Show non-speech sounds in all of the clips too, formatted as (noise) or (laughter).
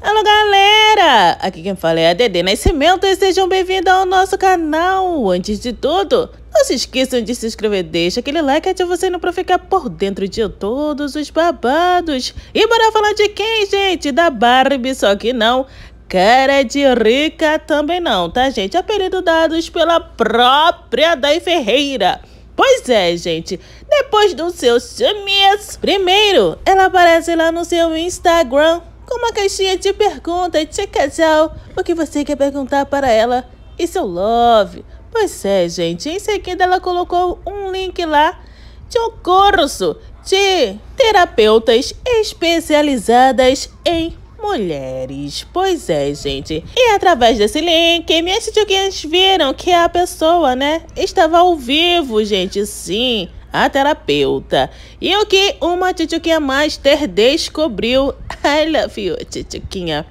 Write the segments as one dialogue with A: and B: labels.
A: Alô galera, aqui quem fala é a Dede Nascimento e sejam bem-vindos ao nosso canal. Antes de tudo, não se esqueçam de se inscrever, deixa aquele like ativa o não pra ficar por dentro de todos os babados. E bora falar de quem, gente? Da Barbie, só que não. Cara de rica também não, tá gente? Apelido dados pela própria Dai Ferreira. Pois é, gente. Depois do seu sumiço, primeiro ela aparece lá no seu Instagram com uma caixinha de perguntas de casal, o que você quer perguntar para ela e seu é love. Pois é, gente, em seguida ela colocou um link lá de um curso de terapeutas especializadas em mulheres. Pois é, gente. E através desse link, minhas tioquinhas viram que a pessoa, né, estava ao vivo, gente, sim a terapeuta. E o que uma tchutchuquinha master descobriu? (laughs) I love you, tchutchuquinha.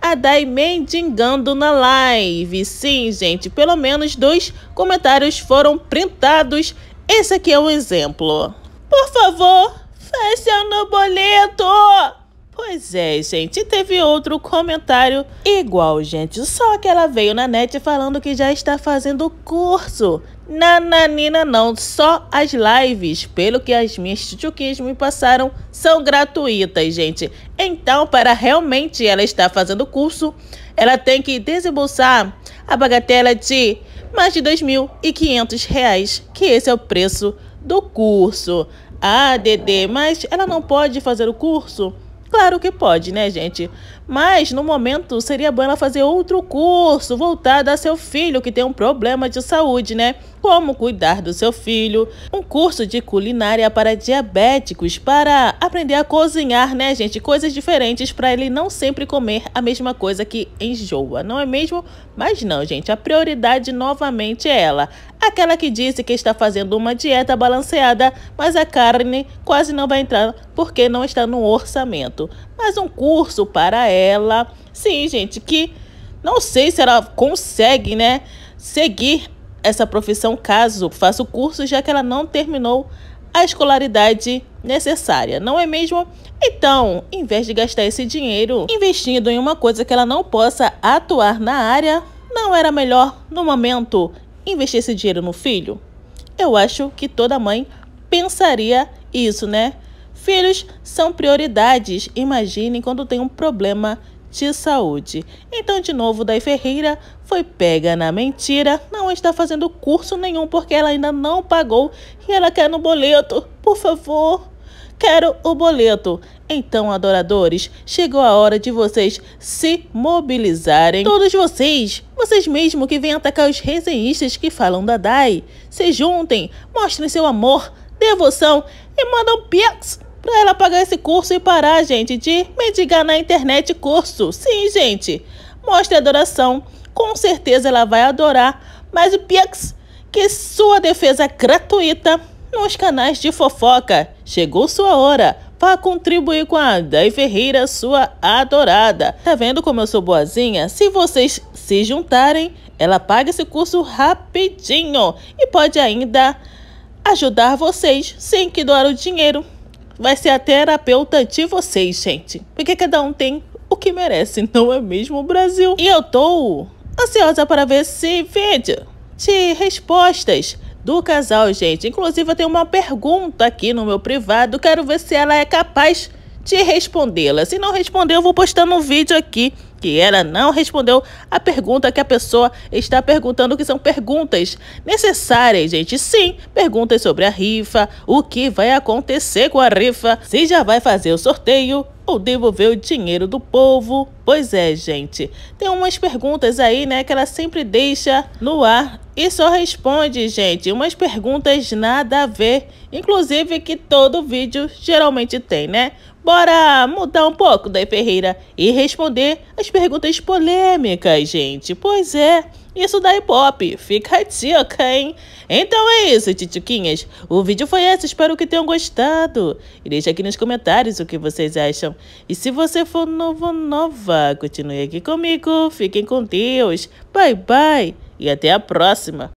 A: A Dai mendigando na live. Sim, gente, pelo menos dois comentários foram printados. Esse aqui é um exemplo. Por favor, faça no boleto! Pois é, gente, teve outro comentário igual, gente. Só que ela veio na net falando que já está fazendo curso Nananina não, só as lives, pelo que as minhas tchutchuquinhas me passaram, são gratuitas, gente. Então, para realmente ela estar fazendo o curso, ela tem que desembolsar a bagatela de mais de R$ 2.500, que esse é o preço do curso. Ah, Dedê, mas ela não pode fazer o curso? Claro que pode, né, gente? Mas no momento seria bom ela fazer outro curso voltado a seu filho que tem um problema de saúde, né? Como cuidar do seu filho, um curso de culinária para diabéticos para aprender a cozinhar, né, gente? Coisas diferentes para ele não sempre comer a mesma coisa que enjoa, não é mesmo? Mas não, gente, a prioridade novamente é ela, aquela que disse que está fazendo uma dieta balanceada, mas a carne quase não vai entrar porque não está no orçamento curso, mas um curso para ela. Sim, gente, que não sei se ela consegue, né, seguir essa profissão caso faça o curso, já que ela não terminou a escolaridade necessária, não é mesmo? Então, em vez de gastar esse dinheiro investindo em uma coisa que ela não possa atuar na área, não era melhor, no momento, investir esse dinheiro no filho? Eu acho que toda mãe pensaria isso, né? Filhos são prioridades, imagine quando tem um problema de saúde. Então, de novo, Dai Ferreira foi pega na mentira, não está fazendo curso nenhum porque ela ainda não pagou e ela quer no boleto. Por favor, quero o boleto. Então, adoradores, chegou a hora de vocês se mobilizarem. Todos vocês, vocês mesmo que vêm atacar os resenhistas que falam da Dai, se juntem, mostrem seu amor, devoção e mandam pix para ela pagar esse curso e parar, gente, de mendigar na internet curso. Sim, gente. Mostre adoração. Com certeza ela vai adorar. Mas o Pix, que sua defesa gratuita nos canais de fofoca. Chegou sua hora. Vá contribuir com a Day Ferreira, sua adorada. Tá vendo como eu sou boazinha? Se vocês se juntarem, ela paga esse curso rapidinho e pode ainda ajudar vocês sem que doar o dinheiro vai ser a terapeuta de vocês, gente. Porque cada um tem o que merece, (laughs) não é mesmo, Brasil? E eu tô ansiosa para ver esse vídeo de respostas do casal, gente. Inclusive, eu tenho uma pergunta aqui no meu privado. Quero ver se ela é capaz de respondê-la. Se não responder, eu vou postando um vídeo aqui que ela não respondeu a pergunta que a pessoa está perguntando, que são perguntas necessárias, gente. Sim, perguntas sobre a rifa, o que vai acontecer com a rifa, se já vai fazer o sorteio, ou devolver o dinheiro do povo? Pois é, gente. Tem umas perguntas aí, né, que ela sempre deixa no ar e só responde, gente, umas perguntas nada a ver, inclusive que todo vídeo geralmente tem, né? Bora mudar um pouco da Ferreira e responder as perguntas polêmicas, gente. Pois é, isso dá ibope. Fica a dica, hein? Então é isso, titiquinhas. O vídeo foi esse, espero que tenham gostado. E deixe aqui nos comentários o que vocês acham. E se você for novo nova, continue aqui comigo. Fiquem com Deus. Bye, bye. E até a próxima.